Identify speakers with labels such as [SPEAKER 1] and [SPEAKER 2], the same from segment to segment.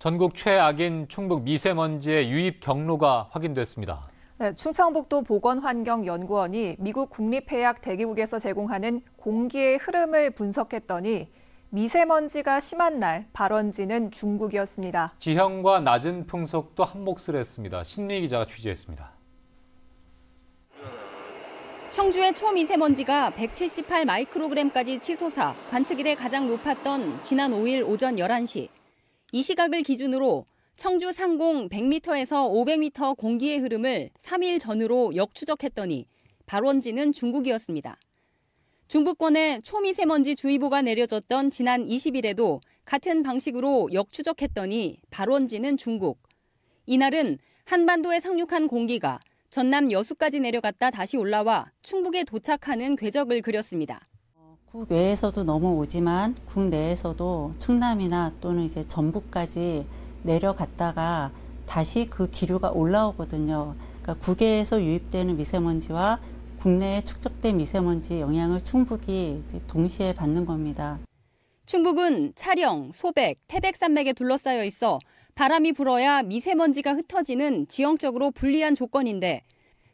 [SPEAKER 1] 전국 최악인 충북 미세먼지의 유입 경로가 확인됐습니다.
[SPEAKER 2] 네, 충청북도 보건환경연구원이 미국 국립해약 대기국에서 제공하는 공기의 흐름을 분석했더니 미세먼지가 심한 날 발원지는 중국이었습니다.
[SPEAKER 1] 지형과 낮은 풍속도 한몫을 했습니다. 신미 기자가 취재했습니다.
[SPEAKER 3] 청주의 초미세먼지가 178 마이크로그램까지 치솟아 관측 이래 가장 높았던 지난 5일 오전 11시 이 시각을 기준으로 청주 상공 100m에서 500m 공기의 흐름을 3일 전으로 역추적했더니 발원지는 중국이었습니다. 중부권에 초미세먼지 주의보가 내려졌던 지난 20일에도 같은 방식으로 역추적했더니 발원지는 중국. 이날은 한반도에 상륙한 공기가 전남 여수까지 내려갔다 다시 올라와 충북에 도착하는 궤적을 그렸습니다.
[SPEAKER 4] 국외에서도 넘어오지만 국내에서도 충남이나 또는 이제 전북까지 내려갔다가 다시 그 기류가 올라오거든요. 그러니까 국외에서 유입되는 미세먼지와 국내에 축적된 미세먼지 영향을 충북이 동시에 받는 겁니다.
[SPEAKER 3] 충북은 차령, 소백, 태백산맥에 둘러싸여 있어 바람이 불어야 미세먼지가 흩어지는 지형적으로 불리한 조건인데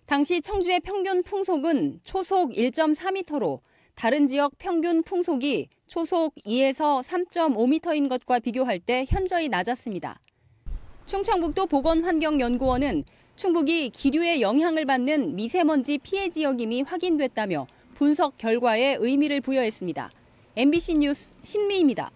[SPEAKER 3] 당시 청주의 평균 풍속은 초속 1.4m로 다른 지역 평균 풍속이 초속 2에서 3.5m인 것과 비교할 때 현저히 낮았습니다. 충청북도 보건환경연구원은 충북이 기류의 영향을 받는 미세먼지 피해 지역임이 확인됐다며 분석 결과에 의미를 부여했습니다. MBC 뉴스 신미입니다.